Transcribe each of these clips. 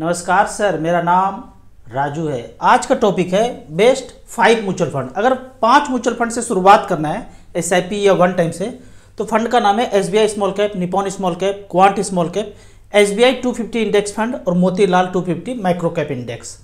नमस्कार सर मेरा नाम राजू है आज का टॉपिक है बेस्ट फाइव म्यूचुअल फंड अगर पांच म्यूचुअल फंड से शुरुआत करना है एस या वन टाइम से तो फंड का नाम है S small cap Nippon small cap quant small cap S B index fund और मोतीलाल 250 माइक्रो कैप इंडेक्स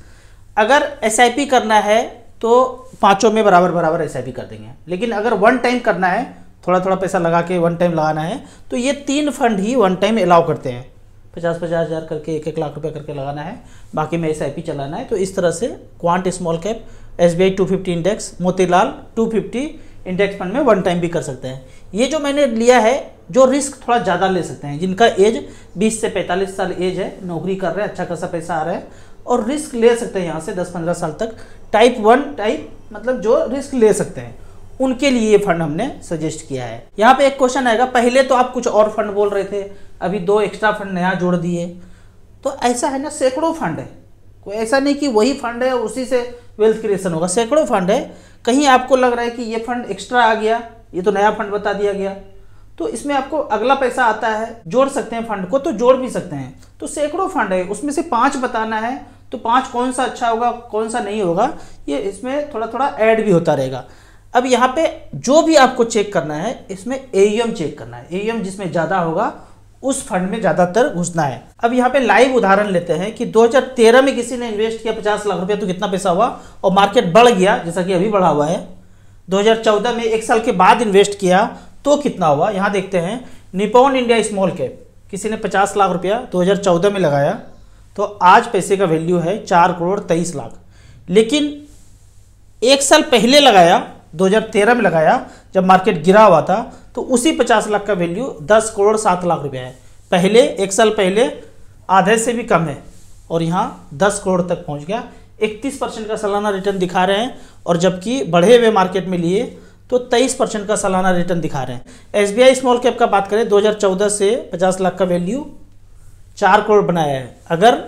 अगर एस करना है तो पाँचों में बराबर बराबर एस कर देंगे लेकिन अगर वन टाइम करना है थोड़ा थोड़ा पैसा लगा के वन टाइम लगाना है तो ये तीन फंड ही वन टाइम अलाउ करते हैं पचास पचास हज़ार करके एक एक लाख रुपए करके लगाना है बाकी में एस चलाना है तो इस तरह से quant small cap S B index Motilal 250 index fund में वन टाइम भी कर सकते हैं ये जो मैंने लिया है जो रिस्क थोड़ा ज़्यादा ले सकते हैं जिनका एज 20 से 45 साल एज है नौकरी कर रहे हैं अच्छा खासा पैसा आ रहा है और रिस्क ले सकते हैं यहाँ से 10-15 साल तक टाइप वन टाइप मतलब जो रिस्क ले सकते हैं उनके लिए ये फंड हमने सजेस्ट किया है यहाँ पे एक क्वेश्चन आएगा पहले तो आप कुछ और फंड बोल रहे थे अभी दो एक्स्ट्रा फंड नया जोड़ दिए तो ऐसा है ना सैकड़ों फंड है कोई ऐसा नहीं कि वही फंड है उसी से वेल्थ क्रिएशन होगा सैकड़ों फंड है कहीं आपको लग रहा है कि ये फंड एक्स्ट्रा आ गया ये तो नया फंड बता दिया गया तो इसमें आपको अगला पैसा आता है जोड़ सकते हैं फंड को तो जोड़ भी सकते हैं तो सैकड़ों फंड है उसमें से पाँच बताना है तो पाँच कौन सा अच्छा होगा कौन सा नहीं होगा ये इसमें थोड़ा थोड़ा ऐड भी होता रहेगा अब यहाँ पे जो भी आपको चेक करना है इसमें ए चेक करना है ए जिसमें ज़्यादा होगा उस फंड में ज़्यादातर घुसना है अब यहाँ पे लाइव उदाहरण लेते हैं कि 2013 में किसी ने इन्वेस्ट किया पचास लाख रुपया तो कितना पैसा हुआ और मार्केट बढ़ गया जैसा कि अभी बढ़ा हुआ है 2014 में एक साल के बाद इन्वेस्ट किया तो कितना हुआ यहाँ देखते हैं निपोन इंडिया स्मॉल कैप किसी ने पचास लाख रुपया दो में लगाया तो आज पैसे का वैल्यू है चार करोड़ तेईस लाख लेकिन एक साल पहले लगाया 2013 में लगाया जब मार्केट गिरा हुआ था तो उसी पचास लाख का वैल्यू दस करोड़ सात लाख रुपया है पहले एक साल पहले आधे से भी कम है और यहाँ दस करोड़ तक पहुँच गया इकतीस परसेंट का सालाना रिटर्न दिखा रहे हैं और जबकि बढ़े हुए मार्केट में लिए तो तेईस परसेंट का सालाना रिटर्न दिखा रहे हैं एस स्मॉल कैप का बात करें चौदह से पचास लाख का वैल्यू चार करोड़ बनाया है अगर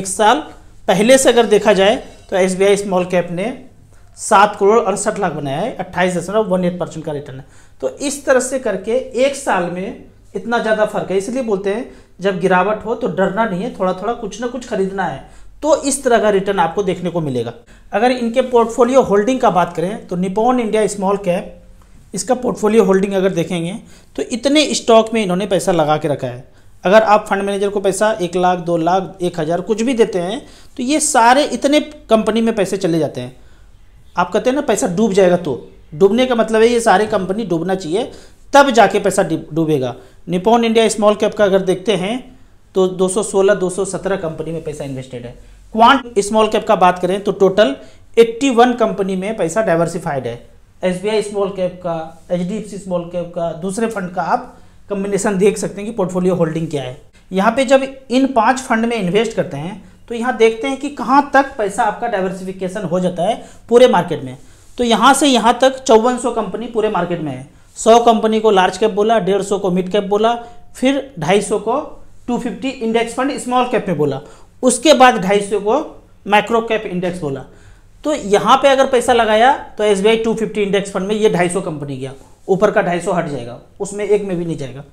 एक साल पहले से अगर देखा जाए तो एस स्मॉल कैप ने सात करोड़ अड़सठ लाख बनाया है अट्ठाईस दशमलव वन एट परसेंट का रिटर्न है तो इस तरह से करके एक साल में इतना ज़्यादा फर्क है इसलिए बोलते हैं जब गिरावट हो तो डरना नहीं है थोड़ा थोड़ा कुछ ना कुछ खरीदना है तो इस तरह का रिटर्न आपको देखने को मिलेगा अगर इनके पोर्टफोलियो होल्डिंग का बात करें तो निपोन इंडिया स्मॉल कैप इसका पोर्टफोलियो होल्डिंग अगर देखेंगे तो इतने स्टॉक में इन्होंने पैसा लगा के रखा है अगर आप फंड मैनेजर को पैसा एक लाख दो लाख एक हज़ार कुछ भी देते हैं तो ये सारे इतने कंपनी में पैसे चले जाते हैं आप कहते हैं ना पैसा डूब जाएगा तो डूबने का मतलब है ये सारे कंपनी डूबना चाहिए तब जाके पैसा डूबेगा निपोन इंडिया स्मॉल कैप का अगर देखते हैं तो 216 217 कंपनी में पैसा इन्वेस्टेड है क्वांट स्मॉल कैप का बात करें तो टोटल 81 कंपनी में पैसा डाइवर्सिफाइड है एस स्मॉल कैप का एच स्मॉल कैप का दूसरे फंड का आप कम्बिनेशन देख सकते हैं कि पोर्टफोलियो होल्डिंग क्या है यहाँ पे जब इन पांच फंड में इन्वेस्ट करते हैं तो यहाँ देखते हैं कि कहाँ तक पैसा आपका डाइवर्सिफिकेशन हो जाता है पूरे मार्केट में तो यहाँ से यहाँ तक चौवन कंपनी पूरे मार्केट में है सौ कंपनी को लार्ज कैप बोला डेढ़ सौ को मिड कैप बोला फिर ढाई सौ को 250 इंडेक्स फंड स्मॉल कैप में बोला उसके बाद ढाई सौ को माइक्रो कैप इंडेक्स बोला तो यहाँ पे अगर पैसा लगाया तो एस बी 250 इंडेक्स फंड में ये 250 कंपनी गया ऊपर का 250 हट जाएगा उसमें एक में भी नहीं जाएगा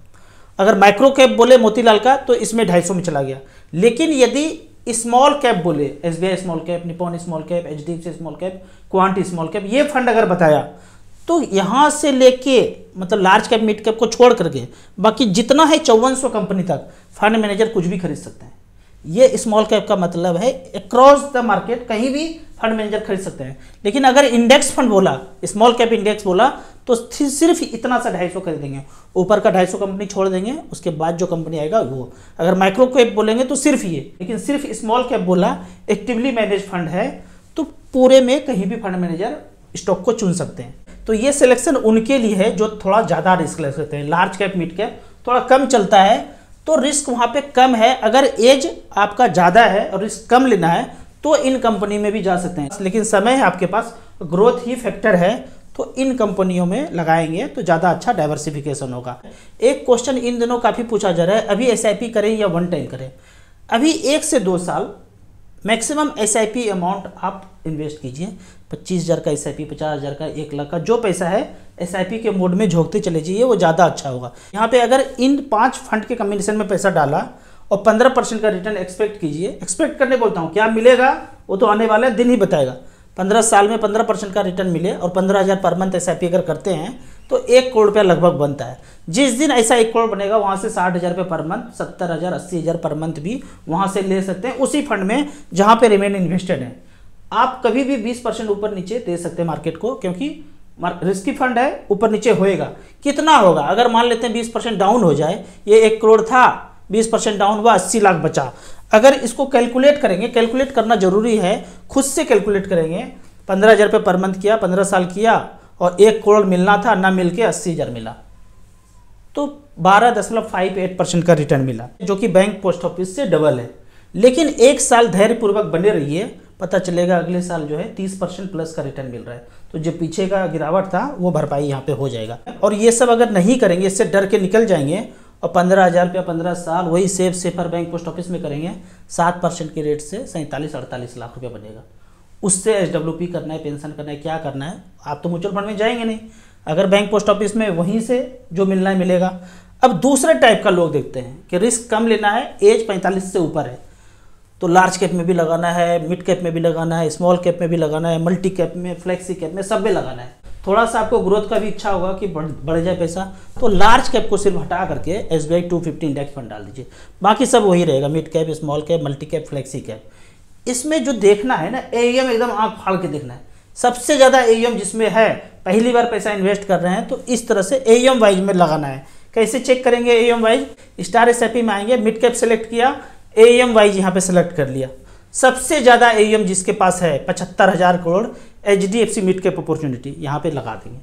अगर माइक्रो कैप बोले मोतीलाल का तो इसमें ढाई में चला गया लेकिन यदि स्मॉल कैप बोले S B I small cap Nippon small cap H D F C small cap quant small cap ये फंड अगर बताया तो यहाँ से लेके मतलब लार्ज कैप मिड कैप को छोड़ करके बाकी जितना है चौवन सौ कंपनी तक फंड मैनेजर कुछ भी खरीद सकते हैं ये स्मॉल कैप का मतलब है अक्रॉस द मार्केट कहीं भी फंड मैनेजर खरीद सकते हैं लेकिन अगर इंडेक्स फंड बोला स्मॉल कैप इंडेक्स बोला तो सिर्फ इतना सा ढाई सौ खरीदेंगे ऊपर का ढाई सौ कंपनी छोड़ देंगे उसके बाद जो कंपनी आएगा वो अगर माइक्रो कैप बोलेंगे तो सिर्फ ये लेकिन सिर्फ स्मॉल कैप बोला एक्टिवली मैनेज फंड है तो पूरे में कहीं भी फंड मैनेजर स्टॉक को चुन सकते हैं तो ये सिलेक्शन उनके लिए है जो थोड़ा ज़्यादा रिस्क ले सकते हैं लार्ज कैप मिड कैप थोड़ा कम चलता है तो रिस्क वहाँ पे कम है अगर एज आपका ज़्यादा है और रिस्क कम लेना है तो इन कंपनी में भी जा सकते हैं लेकिन समय है आपके पास ग्रोथ ही फैक्टर है तो इन कंपनियों में लगाएंगे तो ज़्यादा अच्छा डाइवर्सिफिकेशन होगा एक क्वेश्चन इन दिनों काफ़ी पूछा जा रहा है अभी एस करें या वन टाइम करें अभी एक से दो साल मैक्सिमम एस अमाउंट आप इन्वेस्ट कीजिए पच्चीस हज़ार का एस आई पी पचास हज़ार का एक लाख का जो पैसा है एस आई पी के मोड में झोंकते चले जाइए वो ज़्यादा अच्छा होगा यहाँ पे अगर इन पांच फंड के कम्बिनेशन में पैसा डाला और पंद्रह परसेंट का रिटर्न एक्सपेक्ट कीजिए एक्सपेक्ट करने बोलता हूँ क्या मिलेगा वो तो आने वाला दिन ही बताएगा पंद्रह साल में पंद्रह परसेंट का रिटर्न मिले और पंद्रह हज़ार पर मंथ एस अगर करते हैं तो एक करोड़ रुपया लगभग बनता है जिस दिन ऐसा एक करोड़ बनेगा वहाँ से साठ हज़ार रुपये पर मंथ सत्तर हज़ार अस्सी हज़ार पर मंथ भी वहाँ से ले सकते हैं उसी फंड में जहाँ पे रिमेन इन्वेस्टेड है आप कभी भी बीस परसेंट ऊपर नीचे दे सकते हैं मार्केट को क्योंकि रिस्की फंड है ऊपर नीचे होएगा कितना होगा अगर मान लेते हैं बीस परसेंट डाउन हो जाए ये एक करोड़ था बीस परसेंट डाउन हुआ अस्सी लाख बचा अगर इसको कैलकुलेट करेंगे कैलकुलेट करना जरूरी है खुद से कैलकुलेट करेंगे पंद्रह हज़ार रुपये पर मंथ किया पंद्रह साल किया और एक करोड़ मिलना था ना मिलके के अस्सी हज़ार मिला तो बारह दशमलव फाइव एट परसेंट का रिटर्न मिला जो कि बैंक पोस्ट ऑफिस से डबल है लेकिन एक साल धैर्यपूर्वक बने रहिए पता चलेगा अगले साल जो है तीस परसेंट प्लस का रिटर्न मिल रहा है तो जो पीछे का गिरावट था वो भरपाई यहाँ पे हो जाएगा और ये सब अगर नहीं करेंगे इससे डर के निकल जाएंगे और पंद्रह हज़ार रुपया पंद्रह साल वही safe safer bank post office में करेंगे सात परसेंट के रेट से सैंतालीस अड़तालीस लाख रुपया बनेगा उससे एच करना है पेंशन करना है क्या करना है आप तो म्यूचुअल फंड में जाएंगे नहीं अगर बैंक पोस्ट ऑफिस में वहीं से जो मिलना है मिलेगा अब दूसरे टाइप का लोग देखते हैं कि रिस्क कम लेना है एज पैंतालीस से ऊपर है तो लार्ज कैप में भी लगाना है मिड कैप में भी लगाना है स्मॉल कैप में भी लगाना है मल्टी कैप में फ्लेक्सी कैप में सब में लगाना है थोड़ा सा आपको ग्रोथ का भी इच्छा होगा कि बढ़ बढ़ जाए पैसा तो लार्ज कैप को सिर्फ हटा करके S B I two fifty index fund डाल दीजिए बाकी सब वही रहेगा mid cap small cap multi cap flexi cap इसमें जो देखना है ना ए e एकदम आँख फाड़ के देखना है सबसे ज़्यादा ए e जिसमें है पहली बार पैसा इन्वेस्ट कर रहे हैं तो इस तरह से ए वाइज e में लगाना है कैसे चेक करेंगे ए वाइज स्टार एस में आएंगे मिड कैप सेलेक्ट किया ए वाइज यहाँ पे सेलेक्ट कर लिया सबसे ज़्यादा ए जिसके पास है पचहत्तर हज़ार crore H D F C mid cap opportunity यहाँ पे लगा देंगे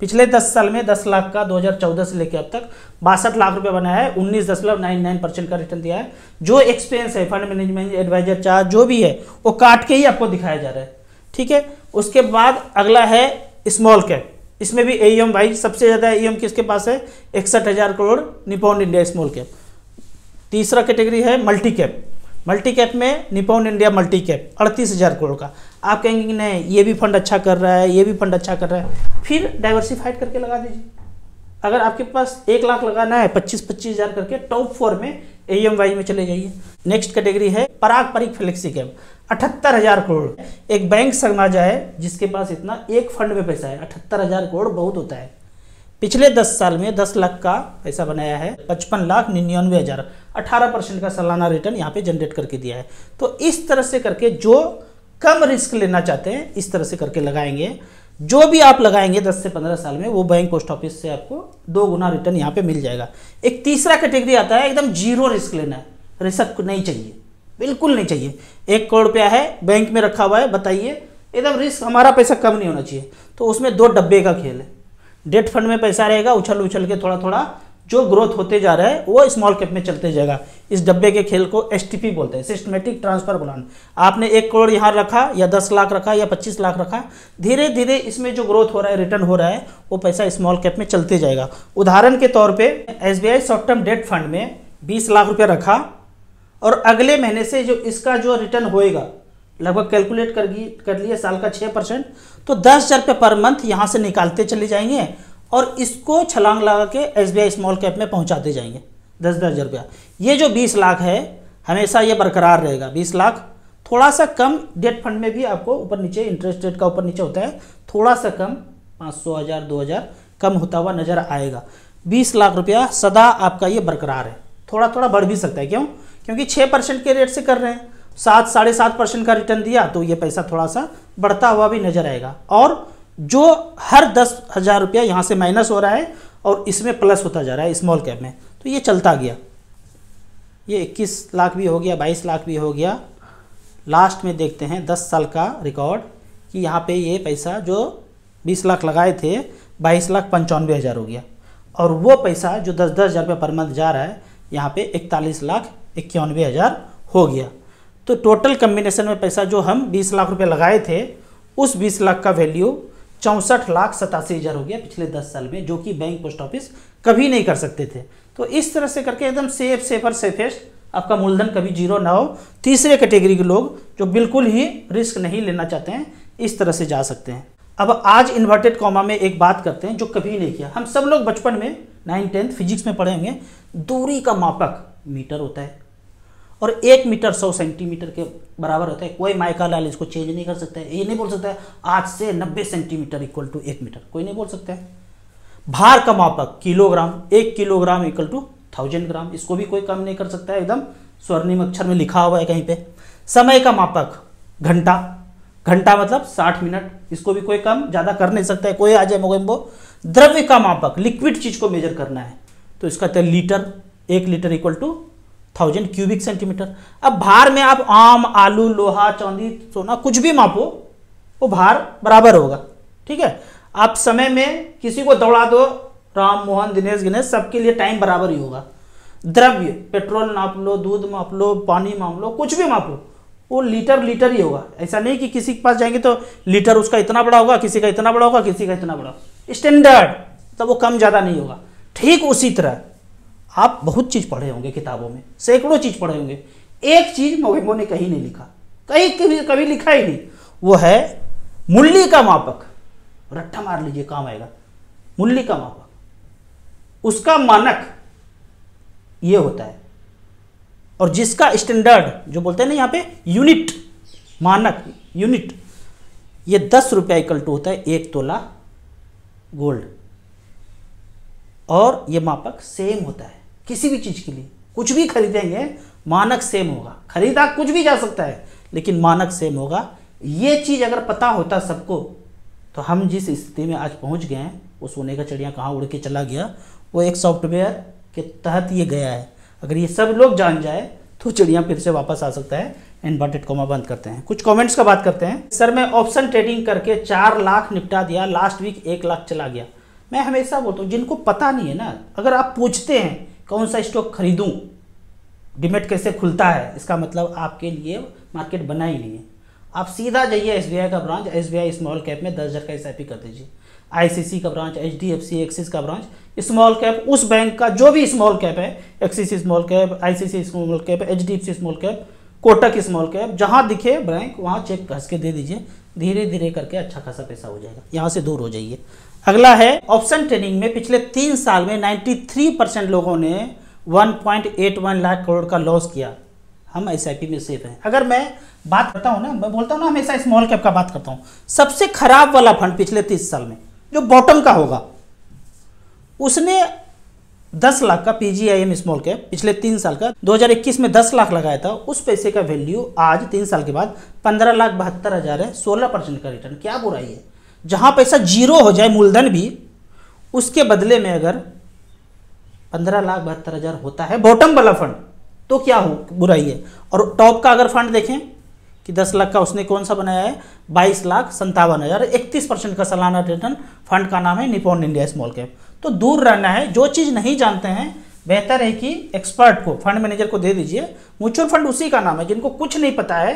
पिछले दस साल में दस लाख का 2014 से लेकर अब तक बासठ लाख रुपए बनाया है उन्नीस दशमलव नाइन नाइन परसेंट का रिटर्न दिया है जो एक्सपीरियंस है फंड मैनेजमेंट एडवाइजर चार्ज जो भी है वो काट के ही आपको दिखाया जा रहा है ठीक है उसके बाद अगला है स्मॉल कैप इसमें भी ए एम e भाई सबसे ज़्यादा ए एम e किसके पास है इकसठ हज़ार crore Nippon India small cap तीसरा कैटेगरी है मल्टी कैप मल्टी कैप में निपॉन इंडिया मल्टी कैप अड़तीस हज़ार करोड़ का आप कहेंगे कि नहीं ये भी फंड अच्छा कर रहा है ये भी फंड अच्छा कर रहा है फिर डाइवर्सिफाइड करके लगा दीजिए अगर आपके पास एक लाख लगाना है पच्चीस पच्चीस हज़ार करके टॉप फोर में ए एम वाई में चले जाइए नेक्स्ट कैटेगरी है पराग फ्लेक्सी कैप अठहत्तर हज़ार करोड़ एक बैंक समा जाए जिसके पास इतना एक फंड में पैसा है अठहत्तर हज़ार करोड़ बहुत होता है पिछले दस साल में दस लाख का पैसा बनाया है पचपन लाख निन्यानवे हज़ार अठारह परसेंट का सालाना रिटर्न यहाँ पे जनरेट करके दिया है तो इस तरह से करके जो कम रिस्क लेना चाहते हैं इस तरह से करके लगाएंगे जो भी आप लगाएंगे 10 से 15 साल में वो बैंक पोस्ट ऑफिस से आपको दो गुना रिटर्न यहाँ पे मिल जाएगा एक तीसरा कैटेगरी आता है एकदम जीरो रिस्क लेना है रिस्क नहीं चाहिए बिल्कुल नहीं चाहिए एक करोड़ रुपया है बैंक में रखा हुआ है बताइए एकदम रिस्क हमारा पैसा कम नहीं होना चाहिए तो उसमें दो डब्बे का खेल है डेट फंड में पैसा रहेगा उछल उछल के थोड़ा थोड़ा जो ग्रोथ होते जा रहा है वो स्मॉल कैप में चलते जाएगा इस डब्बे के खेल को एस बोलते हैं सिस्टमेटिक ट्रांसफर प्लान आपने एक करोड़ यहाँ रखा या दस लाख रखा या पच्चीस लाख रखा धीरे धीरे इसमें जो ग्रोथ हो रहा है रिटर्न हो रहा है वो पैसा स्मॉल कैप में चलते जाएगा उदाहरण के तौर पर एस शॉर्ट टर्म डेट फंड में बीस लाख रुपये रखा और अगले महीने से जो इसका जो रिटर्न होएगा लगभग कैलकुलेट कर कर लिए साल का छः परसेंट तो दस हज़ार रुपये पर मंथ यहाँ से निकालते चले जाएंगे और इसको छलांग लगा के एस स्मॉल कैप में पहुंचाते जाएंगे दस दस हज़ार रुपया ये जो बीस लाख है हमेशा ये बरकरार रहेगा बीस लाख थोड़ा सा कम डेट फंड में भी आपको ऊपर नीचे इंटरेस्ट रेट का ऊपर नीचे होता है थोड़ा सा कम पाँच सौ हज़ार दो हज़ार कम होता हुआ नज़र आएगा बीस लाख रुपया सदा आपका ये बरकरार है थोड़ा थोड़ा बढ़ भी सकता है क्यों क्योंकि छः परसेंट के रेट से कर रहे हैं सात साढ़े सात परसेंट का रिटर्न दिया तो ये पैसा थोड़ा सा बढ़ता हुआ भी नज़र आएगा और जो हर दस हज़ार रुपया यहाँ से माइनस हो रहा है और इसमें प्लस होता जा रहा है स्मॉल कैप में तो ये चलता गया ये 21 लाख भी हो गया 22 लाख भी हो गया लास्ट में देखते हैं 10 साल का रिकॉर्ड कि यहाँ पे ये पैसा जो 20 लाख लगाए थे 22 लाख पंचानवे हज़ार हो गया और वो पैसा जो दस दस हज़ार रुपये पर मंथ जा रहा है यहाँ पे इकतालीस लाख इक्यानवे हज़ार हो गया तो टोटल कम्बिनेशन में पैसा जो हम बीस लाख रुपये लगाए थे उस बीस लाख का वैल्यू चौंसठ लाख सतासी हज़ार हो गया पिछले दस साल में जो कि बैंक पोस्ट ऑफिस कभी नहीं कर सकते थे तो इस तरह से करके एकदम सेफ सेफर सेफेस्ट आपका मूलधन कभी जीरो ना हो तीसरे कैटेगरी के लोग जो बिल्कुल ही रिस्क नहीं लेना चाहते हैं इस तरह से जा सकते हैं अब आज इन्वर्टेड कॉमा में एक बात करते हैं जो कभी नहीं किया हम सब लोग बचपन में नाइन टेंथ फिजिक्स में पढ़ेंगे दूरी का मापक मीटर होता है और एक मीटर सौ सेंटीमीटर के बराबर होता है कोई माइका लाल इसको चेंज नहीं कर सकता है ये नहीं बोल सकता है आज से नब्बे सेंटीमीटर इक्वल टू एक मीटर कोई नहीं बोल सकता है भार का मापक किलोग्राम एक kilogram equal to thousand gram इसको भी कोई कम नहीं कर सकता है एकदम स्वर्णिम अक्षर में लिखा हुआ है कहीं पर समय का मापक घंटा घंटा मतलब साठ मिनट इसको भी कोई कम ज़्यादा कर नहीं सकता है कोई आ जाए मोगेम्बो द्रव्य का मापक लिक्विड चीज़ को मेजर करना है तो इसका लीटर एक litre equal to thousand cubic centimetre अब भार में आप आम आलू लोहा चांदी सोना कुछ भी मापो वो भार बराबर होगा ठीक है आप समय में किसी को दौड़ा दो राम मोहन दिनेश गिनेश सबके लिए टाइम बराबर ही होगा द्रव्य पेट्रोल नाप लो दूध माप लो पानी माप लो कुछ भी मापो वो लीटर लीटर ही होगा ऐसा नहीं कि किसी के पास जाएंगे तो लीटर उसका इतना बड़ा होगा किसी का इतना बड़ा होगा किसी का इतना बड़ा स्टैंडर्ड तब वो कम ज़्यादा नहीं होगा ठीक उसी तरह आप बहुत चीज़ पढ़े होंगे किताबों में सैकड़ों चीज़ पढ़े होंगे एक चीज़ मोहिमो ने कहीं नहीं लिखा कहीं कभी कभी लिखा ही नहीं वो है मूल्य का मापक रट्टा मार लीजिए काम आएगा मूल्य का मापक उसका मानक ये होता है और जिसका स्टैंडर्ड जो बोलते हैं ना यहाँ पे यूनिट मानक यूनिट ये दस रुपया इक्वल टू होता है एक तोला गोल्ड और ये मापक सेम होता है किसी भी चीज़ के लिए कुछ भी खरीदेंगे मानक सेम होगा खरीदा कुछ भी जा सकता है लेकिन मानक सेम होगा ये चीज़ अगर पता होता सबको तो हम जिस स्थिति में आज पहुंच गए हैं वो सोने का चिड़िया कहाँ उड़ के चला गया वो एक सॉफ्टवेयर के तहत ये गया है अगर ये सब लोग जान जाए तो चिड़िया फिर से वापस आ सकता है इनवर्टेड कॉमा बंद करते हैं कुछ कमेंट्स का बात करते हैं सर मैं ऑप्शन ट्रेडिंग करके चार लाख निपटा दिया लास्ट वीक एक लाख चला गया मैं हमेशा बोलता हूँ जिनको पता नहीं है ना अगर आप पूछते हैं कौन सा स्टॉक खरीदूं डिमेट कैसे खुलता है इसका मतलब आपके लिए मार्केट बना ही नहीं है आप सीधा जाइए एस का ब्रांच एस स्मॉल कैप में दस हज़ार का एस कर दीजिए आई का branch H D F C Axis का ब्रांच स्मॉल कैप उस बैंक का जो भी स्मॉल कैप है Axis small cap C small cap H D F C small cap Kotak small cap जहाँ दिखे बैंक वहाँ चेक घस के दे दीजिए धीरे धीरे करके अच्छा खासा पैसा हो जाएगा यहाँ से दूर हो जाइए अगला है ऑप्शन ट्रेडिंग में पिछले तीन साल में 93 परसेंट लोगों ने 1.81 लाख करोड़ का लॉस किया हम एस में सेफ हैं अगर मैं बात करता हूँ ना मैं बोलता हूँ ना हमेशा स्मॉल कैप का बात करता हूँ सबसे खराब वाला फंड पिछले तीस साल में जो बॉटम का होगा उसने दस लाख का पीजीआईएम स्मॉल कैप पिछले तीन साल का 2021 में दस लाख लगाया था उस पैसे का वैल्यू आज तीन साल के बाद पंद्रह लाख बहत्तर हज़ार है सोलह परसेंट का रिटर्न क्या बुराई है जहां पैसा जीरो हो जाए मूलधन भी उसके बदले में अगर पंद्रह लाख बहत्तर हज़ार होता है बॉटम वाला फंड तो क्या हो बुराई है और टॉप का अगर फंड देखें कि दस लाख का उसने कौन सा बनाया है बाईस लाख संतावन हज़ार इकतीस परसेंट का सालाना रिटर्न फंड का नाम है निपॉन इंडिया स्मॉल कैप तो दूर रहना है जो चीज़ नहीं जानते हैं बेहतर है कि एक्सपर्ट को फंड मैनेजर को दे दीजिए म्यूचुअल फंड उसी का नाम है जिनको कुछ नहीं पता है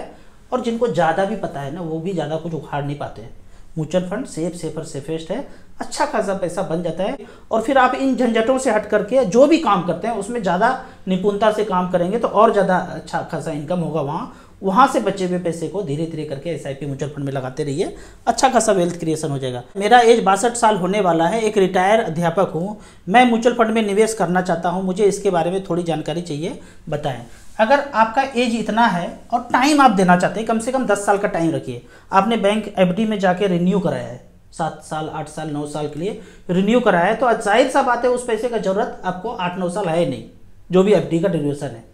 और जिनको ज़्यादा भी पता है ना वो भी ज़्यादा कुछ उखाड़ नहीं पाते हैं mutual fund safe safer safest है अच्छा खासा पैसा बन जाता है और फिर आप इन झंझटों से हट करके जो भी काम करते हैं उसमें ज़्यादा निपुणता से काम करेंगे तो और ज़्यादा अच्छा खासा इनकम होगा वहाँ वहाँ से बचे हुए पैसे को धीरे धीरे करके एस आई म्यूचुअल फंड में लगाते रहिए अच्छा खासा वेल्थ क्रिएशन हो जाएगा मेरा एज बासठ साल होने वाला है एक रिटायर अध्यापक हूँ मैं म्यूचुअल फंड में निवेश करना चाहता हूँ मुझे इसके बारे में थोड़ी जानकारी चाहिए बताएं अगर आपका एज इतना है और टाइम आप देना चाहते हैं कम से कम दस साल का टाइम रखिए आपने बैंक एफ में जाके रिन्यू कराया है सात साल आठ साल नौ साल के लिए रिन्यू कराया है तो जाहिर सा बात है उस पैसे का ज़रूरत आपको आठ नौ साल है नहीं जो भी एफ का ड्यूरेशन है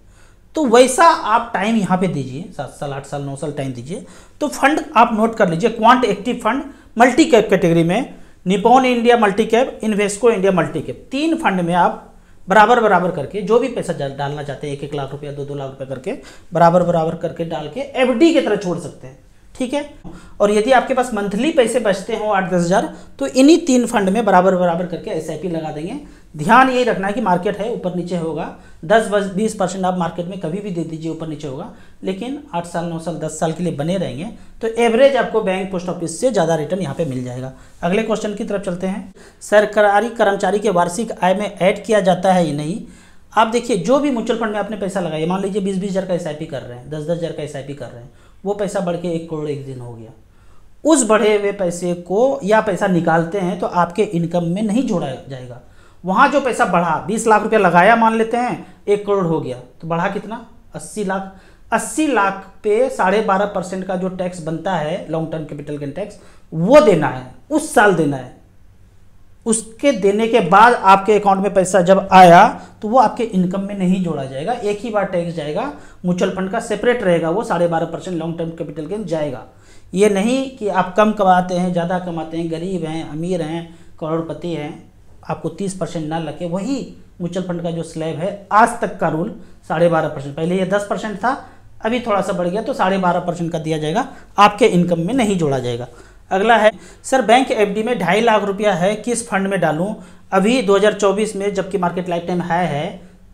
तो वैसा आप टाइम यहाँ पे दीजिए सात साल आठ साल नौ साल टाइम दीजिए तो फंड आप नोट कर लीजिए quant active fund multi cap category में Nippon India multi cap Invesco India multi cap तीन फंड में आप बराबर बराबर करके जो भी पैसा डालना चाहते हैं एक एक लाख रुपया दो दो लाख रुपया करके बराबर बराबर करके डाल के एफ की तरह छोड़ सकते हैं ठीक है और यदि आपके पास मंथली पैसे बचते हो आठ दस हज़ार तो इन्हीं तीन फंड में बराबर बराबर करके एस लगा देंगे ध्यान यही रखना है कि मार्केट है ऊपर नीचे होगा दस बस बीस परसेंट आप मार्केट में कभी भी दे दीजिए ऊपर नीचे होगा लेकिन आठ साल नौ साल दस साल के लिए बने रहेंगे तो एवरेज आपको बैंक पोस्ट ऑफिस से ज़्यादा रिटर्न यहाँ पे मिल जाएगा अगले क्वेश्चन की तरफ चलते हैं सरकारी कर्मचारी के वार्षिक आय में ऐड किया जाता है या नहीं आप देखिए जो भी म्यूचुअल फंड में आपने पैसा लगाया मान लीजिए बीस बीस हज़ार का एस कर रहे हैं दस दस हज़ार का एस कर रहे हैं वो पैसा बढ़ के एक करोड़ एक दिन हो गया उस बढ़े हुए पैसे को या पैसा निकालते हैं तो आपके इनकम में नहीं जोड़ा जाएगा वहाँ जो पैसा बढ़ा बीस लाख रुपया लगाया मान लेते हैं एक करोड़ हो गया तो बढ़ा कितना अस्सी लाख अस्सी लाख पे साढ़े बारह परसेंट का जो टैक्स बनता है long term capital gain tax वो देना है उस साल देना है उसके देने के बाद आपके अकाउंट में पैसा जब आया तो वो आपके इनकम में नहीं जोड़ा जाएगा एक ही बार टैक्स जाएगा म्यूचुअल फंड का सेपरेट रहेगा वो साढ़े बारह percent long term capital gain जाएगा ये नहीं कि आप कम कमाते हैं ज़्यादा कमाते हैं गरीब हैं अमीर हैं करोड़पति हैं आपको तीस परसेंट ना लगे वही म्यूचुअल फंड का जो स्लैब है आज तक का रूल साढ़े बारह परसेंट पहले ये दस परसेंट था अभी थोड़ा सा बढ़ गया तो साढ़े बारह परसेंट का दिया जाएगा आपके इनकम में नहीं जोड़ा जाएगा अगला है सर बैंक एफडी में ढाई लाख रुपया है किस फंड में डालूं अभी 2024 में जबकि मार्केट लाइफ टाइम हाई है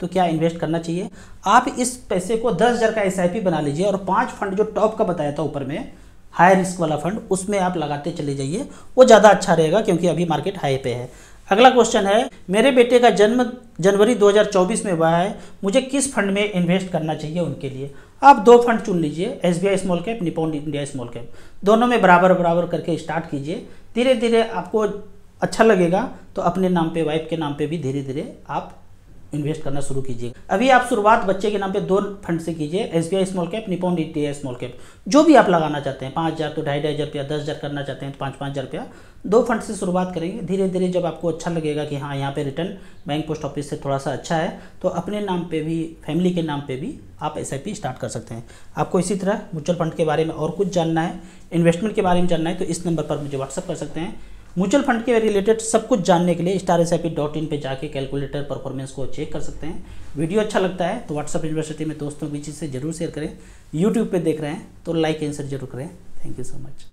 तो क्या इन्वेस्ट करना चाहिए आप इस पैसे को दस हज़ार का एस बना लीजिए और पांच फंड जो टॉप का बताया था ऊपर में हाई रिस्क वाला फंड उसमें आप लगाते चले जाइए वो ज़्यादा अच्छा रहेगा क्योंकि अभी मार्केट हाई पे है अगला क्वेश्चन है मेरे बेटे का जन्म जनवरी 2024 में हुआ है मुझे किस फंड में इन्वेस्ट करना चाहिए उनके लिए आप दो फंड चुन लीजिए S B I small cap Nippon India small cap दोनों में बराबर बराबर करके स्टार्ट कीजिए धीरे धीरे आपको अच्छा लगेगा तो अपने नाम पे वाइफ के नाम पे भी धीरे धीरे आप इन्वेस्ट करना शुरू कीजिए अभी आप शुरुआत बच्चे के नाम पे दो फंड से कीजिए S B I small cap Nippon डी टी आई स्मॉल कैप जो भी आप लगाना चाहते हैं पाँच हज़ार तो ढाई ढाई हज़ार रुपया दस हज़ार करना चाहते हैं तो पाँच पाँच हज़ार रुपया दो फंड से शुरुआत करेंगे धीरे धीरे जब आपको अच्छा लगेगा कि हाँ यहाँ पे रिटर्न बैंक पोस्ट ऑफिस से थोड़ा सा अच्छा है तो अपने नाम पे भी फैमिली के नाम पे भी आप एस स्टार्ट कर सकते हैं आपको इसी तरह म्यूचुअल फंड के बारे में और कुछ जानना है इन्वेस्टमेंट के बारे में जानना है तो इस नंबर पर मुझे व्हाट्सअप कर सकते हैं म्यूचुअल फंड के रिलेटेड सब कुछ जानने के लिए स्टार एस डॉट इन पर जाके कैलकुलेटर परफॉर्मेंस को चेक कर सकते हैं वीडियो अच्छा लगता है तो व्हाट्सअप यूनिवर्सिटी में दोस्तों के बीच से जरूर शेयर करें यूट्यूब पर देख रहे हैं तो लाइक एंसर जरूर करें थैंक यू सो मच